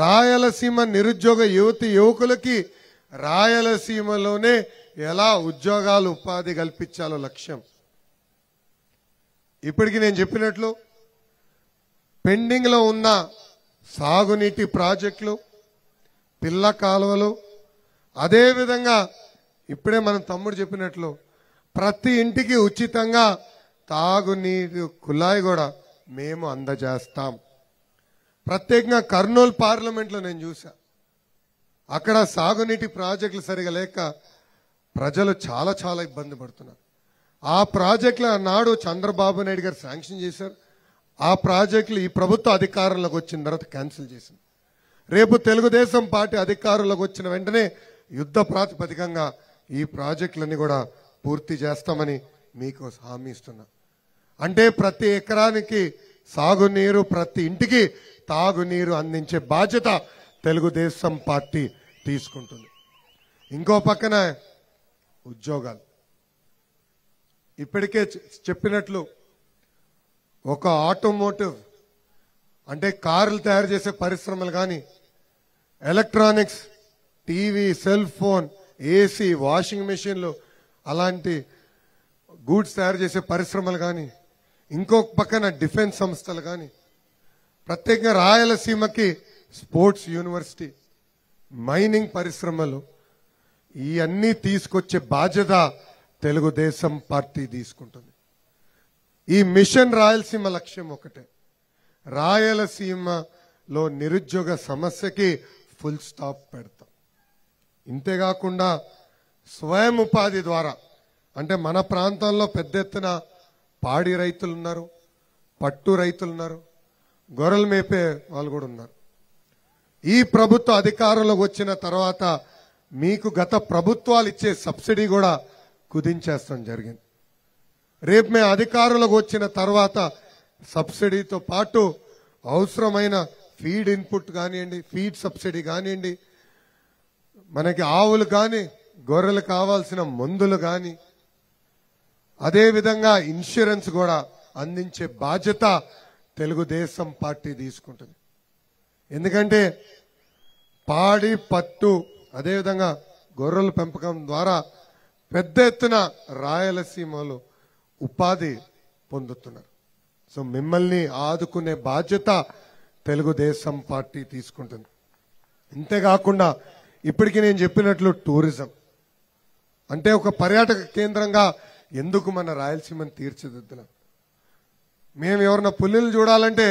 రాయలసీమ నిరుద్యోగ యువతి యువకులకి రాయలసీమలోనే ఎలా ఉద్యోగాలు ఉపాధి కల్పించాలో లక్ష్యం ఇప్పటికి నేను చెప్పినట్లు పెండింగ్లో ఉన్న సాగునీటి ప్రాజెక్టులు పిల్ల కాలువలు అదేవిధంగా ఇప్పుడే మన తమ్ముడు చెప్పినట్లు ప్రతి ఇంటికి ఉచితంగా తాగునీరు కుళాయి కూడా మేము అందజేస్తాం ప్రత్యేకంగా కర్నూలు పార్లమెంట్లో నేను చూసా అక్కడ సాగునీటి ప్రాజెక్టులు సరిగా లేక ప్రజలు చాలా చాలా ఇబ్బంది పడుతున్నారు ఆ ప్రాజెక్టులు నాడు చంద్రబాబు నాయుడు గారు శాంక్షన్ చేశారు ఆ ప్రాజెక్టులు ఈ ప్రభుత్వ అధికారంలోకి వచ్చిన తర్వాత క్యాన్సిల్ చేసింది రేపు తెలుగుదేశం పార్టీ అధికారంలోకి వచ్చిన వెంటనే యుద్ధ ప్రాతిపదికంగా ఈ ప్రాజెక్టులన్నీ కూడా పూర్తి చేస్తామని మీకు హామీ ఇస్తున్నా అంటే ప్రతి ఎకరానికి సాగునీరు ప్రతి ఇంటికి తాగునీరు అందించే బాధ్యత తెలుగుదేశం పార్టీ తీసుకుంటుంది ఇంకో పక్కన ఉద్యోగాలు ఇప్పటికే చెప్పినట్లు ఒక ఆటోమోటివ్ అంటే కార్లు తయారు చేసే పరిశ్రమలు కానీ electronics TV cell phone AC washing మెషిన్లు అలాంటి గూడ్స్ తయారు చేసే పరిశ్రమలు కానీ ఇంకొక పక్కన డిఫెన్స్ సంస్థలు కానీ ప్రత్యేకంగా రాయలసీమకి స్పోర్ట్స్ యూనివర్సిటీ మైనింగ్ పరిశ్రమలు ఇవన్నీ తీసుకొచ్చే బాధ్యత తెలుగుదేశం పార్టీ తీసుకుంటుంది ఈ మిషన్ రాయలసీమ లక్ష్యం ఒకటే రాయలసీమలో నిరుద్యోగ సమస్యకి ఫుల్ స్టాప్ పెడతాం ఇంతేకాకుండా స్వయం ఉపాధి ద్వారా అంటే మన ప్రాంతంలో పెద్ద ఎత్తున పాడి రైతులున్నారు పట్టు రైతులున్నారు గొర్రెలు మేపే వాళ్ళు కూడా ఉన్నారు ఈ ప్రభుత్వ అధికారంలోకి వచ్చిన తర్వాత మీకు గత ప్రభుత్వాలు ఇచ్చే సబ్సిడీ కూడా కుదించేస్తాం జరిగింది రేపు మేము అధికారంలోకి వచ్చిన తర్వాత సబ్సిడీతో పాటు అవసరమైన ఫీడ్ ఇన్పుట్ కానివ్వండి ఫీడ్ సబ్సిడీ కానివ్వండి మనకి ఆవులు కానీ గొర్రెలు కావాల్సిన మందులు కానీ అదేవిధంగా ఇన్సూరెన్స్ కూడా అందించే బాధ్యత తెలుగుదేశం పార్టీ తీసుకుంటుంది ఎందుకంటే పాడి పట్టు అదేవిధంగా గొర్రెల పెంపకం ద్వారా పెద్ద ఎత్తున రాయలసీమలో ఉపాధి పొందుతున్నారు సో మిమ్మల్ని ఆదుకునే బాధ్యత తెలుగుదేశం పార్టీ తీసుకుంటుంది ఇంతేకాకుండా ఇప్పటికి నేను చెప్పినట్లు టూరిజం అంటే ఒక పర్యాటక కేంద్రంగా ఎందుకు మన రాయలసీమను తీర్చిదిద్దలేం మేము ఎవరన్నా పులిని చూడాలంటే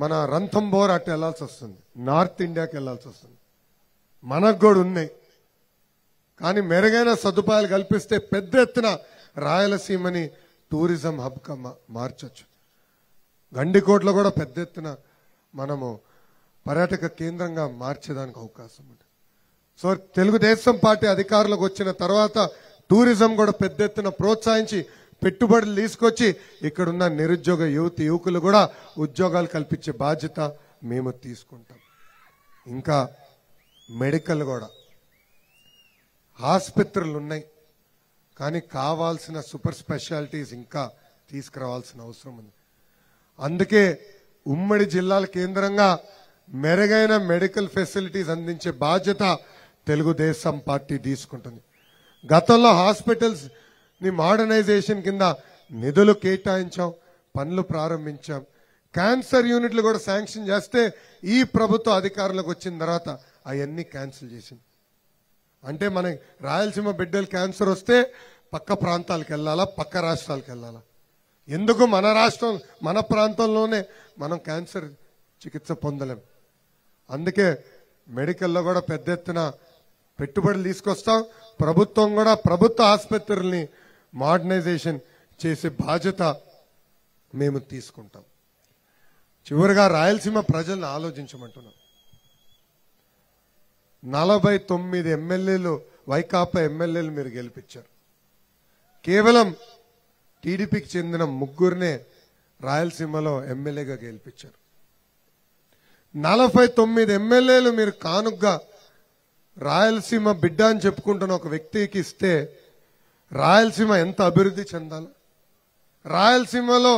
మన రంథంబోర్ అట్ట వెళ్లాల్సి వస్తుంది నార్త్ ఇండియాకి వెళ్లాల్సి వస్తుంది మనకు కూడా ఉన్నాయి కానీ మెరుగైన సదుపాయాలు కల్పిస్తే పెద్ద ఎత్తున రాయలసీమని టూరిజం హబ్గా మార్చొచ్చు గండికోట్లో కూడా పెద్ద ఎత్తున మనము పర్యాటక కేంద్రంగా మార్చేదానికి అవకాశం ఉంది సో తెలుగుదేశం పార్టీ అధికారులకు వచ్చిన తర్వాత టూరిజం కూడా పెద్ద ఎత్తున ప్రోత్సహించి పెట్టుబడులు తీసుకొచ్చి ఇక్కడున్న నిరుద్యోగ యువతి యువకులు కూడా ఉద్యోగాలు కల్పించే బాధ్యత మేము తీసుకుంటాం ఇంకా మెడికల్ కూడా ఆసుపత్రులు ఉన్నాయి కానీ కావాల్సిన సూపర్ స్పెషాలిటీస్ ఇంకా తీసుకురావాల్సిన అవసరం ఉంది అందుకే ఉమ్మడి జిల్లాల కేంద్రంగా మెరుగైన మెడికల్ ఫెసిలిటీస్ అందించే బాధ్యత తెలుగుదేశం పార్టీ తీసుకుంటుంది గతంలో హాస్పిటల్స్ నీ మోడర్నైజేషన్ కింద నిధులు కేటాయించాం పనులు ప్రారంభించాం క్యాన్సర్ యూనిట్లు కూడా శాంక్షన్ చేస్తే ఈ ప్రభుత్వ అధికారంలోకి వచ్చిన తర్వాత అవన్నీ క్యాన్సిల్ చేసింది అంటే మన రాయలసీమ బిడ్డలు క్యాన్సర్ వస్తే పక్క ప్రాంతాలకు వెళ్ళాలా పక్క రాష్ట్రాలకు వెళ్ళాలా ఎందుకు మన రాష్ట్రం మన ప్రాంతంలోనే మనం క్యాన్సర్ చికిత్స పొందలేం అందుకే మెడికల్లో కూడా పెద్ద ఎత్తున పెట్టుబడులు తీసుకొస్తాం ప్రభుత్వం కూడా ప్రభుత్వ ఆసుపత్రుల్ని మోడర్నైజేషన్ చేసే బాధ్యత మేము తీసుకుంటాం చివరిగా రాయలసీమ ప్రజలను ఆలోచించమంటున్నాం నలభై తొమ్మిది ఎమ్మెల్యేలు వైకాపా ఎమ్మెల్యేలు మీరు గెలిపించారు కేవలం టీడీపీకి చెందిన ముగ్గురినే రాయలసీమలో ఎమ్మెల్యేగా గెలిపించారు నలభై తొమ్మిది ఎమ్మెల్యేలు మీరు కానుగ్గా రాయలసీమ బిడ్డ అని చెప్పుకుంటున్న ఒక వ్యక్తికి ఇస్తే రాయలసీమ ఎంత అభివృద్ధి చెందాలి రాయలసీమలో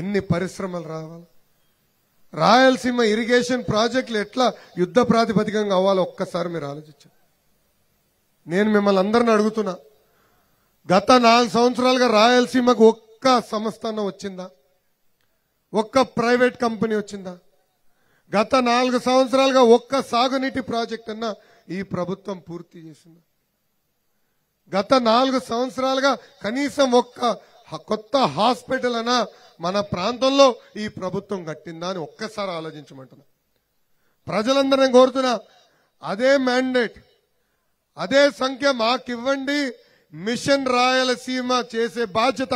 ఎన్ని పరిశ్రమలు రావాలి రాయలసీమ ఇరిగేషన్ ప్రాజెక్టులు ఎట్లా యుద్ధ ప్రాతిపదికంగా అవ్వాలో ఒక్కసారి మీరు ఆలోచించారు నేను మిమ్మల్ని అందరిని అడుగుతున్నా గత నాలుగు సంవత్సరాలుగా రాయలసీమకు ఒక్క సంస్థానం వచ్చిందా ఒక్క ప్రైవేట్ కంపెనీ వచ్చిందా గత నాలుగు సంవత్సరాలుగా ఒక్క సాగునీటి ప్రాజెక్ట్ అన్నా ఈ ప్రభుత్వం పూర్తి చేసిందా గత నాలుగు సంవత్సరాలుగా కనీసం ఒక్క కొత్త హాస్పిటల్ అనా మన ప్రాంతంలో ఈ ప్రభుత్వం కట్టిందా అని ఒక్కసారి ఆలోచించమంటున్నా ప్రజలందరం కోరుతున్నా అదే మ్యాండేట్ అదే సంఖ్య మాకివ్వండి మిషన్ రాయలసీమ చేసే బాధ్యత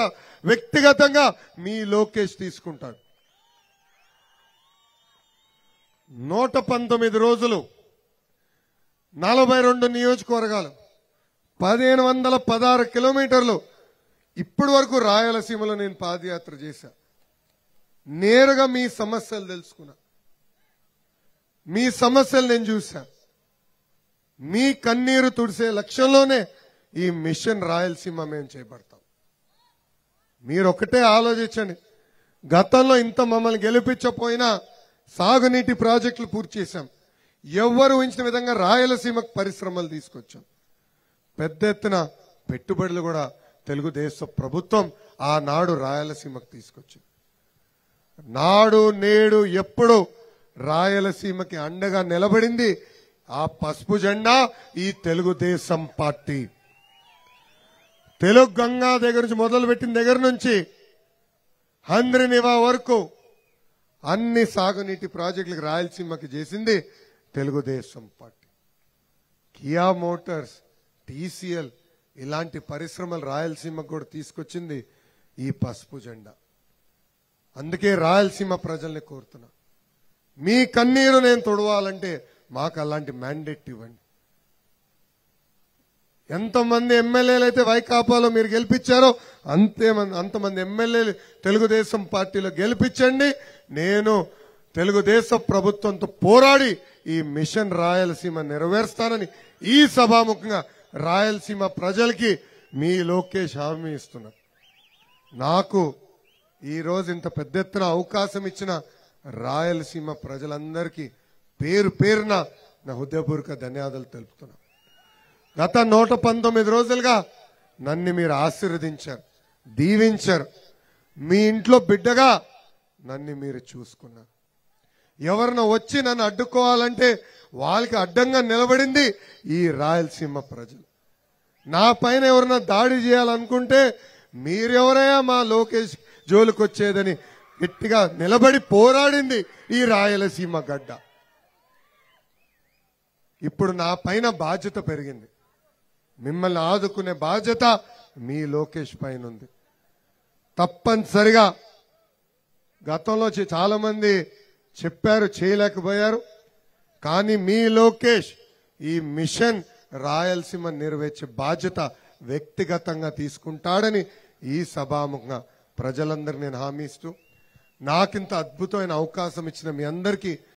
వ్యక్తిగతంగా మీ లోకేష్ తీసుకుంటాడు నూట పంతొమ్మిది రోజులు నలభై రెండు నియోజకవర్గాలు పదిహేను వందల పదహారు కిలోమీటర్లు ఇప్పటి వరకు రాయలసీమలో నేను పాదయాత్ర చేశా నేరుగా మీ సమస్యలు తెలుసుకున్నా మీ సమస్యలు నేను చూశా మీ కన్నీరు తుడిసే లక్ష్యంలోనే ఈ మిషన్ రాయలసీమ మేము చేపడతాం మీరు ఒకటే ఆలోచించండి గతంలో ఇంత మమ్మల్ని గెలిపించపోయినా సాగునీటి ప్రాజెక్టులు పూర్తి చేశాం ఎవ్వరు ఊహించిన విధంగా రాయలసీమకు పరిశ్రమలు తీసుకొచ్చాం పెద్ద ఎత్తున పెట్టుబడులు కూడా తెలుగుదేశ ప్రభుత్వం ఆనాడు రాయలసీమకు తీసుకొచ్చింది నాడు నేడు ఎప్పుడు రాయలసీమకి అండగా నిలబడింది ఆ పసుపు జెండా ఈ తెలుగుదేశం పార్టీ తెలుగు గంగా దగ్గర నుంచి మొదలుపెట్టిన దగ్గర నుంచి హంద్రినివా వరకు అన్ని సాగునీటి ప్రాజెక్టులకు రాయలసీమకి చేసింది Telugu Desam party Kia Motors TCL ఇలాంటి పరిశ్రమలు రాయలసీమకు కూడా తీసుకొచ్చింది ఈ పసుపు జెండా అందుకే రాయలసీమ ప్రజల్ని కోరుతున్నా మీ కన్నీరు నేను తొడవాలంటే మాకు అలాంటి మ్యాండేట్ ఇవ్వండి ఎంతమంది ఎమ్మెల్యేలు అయితే వైకాపాలో మీరు గెలిపించారో అంతే అంతమంది ఎమ్మెల్యేలు తెలుగుదేశం పార్టీలో గెలిపించండి నేను తెలుగుదేశం ప్రభుత్వంతో పోరాడి ఈ మిషన్ రాయలసీమ నెరవేరుస్తానని ఈ సభాముఖంగా రాయలసీమ ప్రజలకి మీ లోకేష్ హామీ ఇస్తున్నారు నాకు ఈరోజు ఇంత పెద్ద ఎత్తున అవకాశం ఇచ్చిన రాయలసీమ ప్రజలందరికీ పేరు పేరున నా హృదయపూర్వక ధన్యవాదాలు తెలుపుతున్నా గత నూట పంతొమ్మిది రోజులుగా నన్ను మీరు ఆశీర్వదించారు దీవించారు మీ ఇంట్లో బిడ్డగా నన్ను మీరు చూసుకున్నారు ఎవరినో వచ్చి నన్ను అడ్డుకోవాలంటే వాళ్ళకి అడ్డంగా నిలబడింది ఈ రాయలసీమ ప్రజలు నా పైన ఎవరన్నా దాడి చేయాలనుకుంటే మీరెవరయ్యా మా లోకేష్ వచ్చేదని గట్టిగా నిలబడి పోరాడింది ఈ రాయలసీమ గడ్డ ఇప్పుడు నా పైన బాధ్యత పెరిగింది మిమ్మల్ని ఆదుకునే బాధ్యత మీ లోకేష్ పైన ఉంది తప్పనిసరిగా గతంలో చాలా మంది చెప్పారు చేయలేకపోయారు కానీ మీ లోకేష్ ఈ మిషన్ రాయలసీమ నెరవేర్చే బాధ్యత వ్యక్తిగతంగా తీసుకుంటాడని ఈ సభాముఖంగా ప్రజలందరూ నేను హామీ ఇస్తూ నాకింత అద్భుతమైన అవకాశం ఇచ్చిన మీ అందరికీ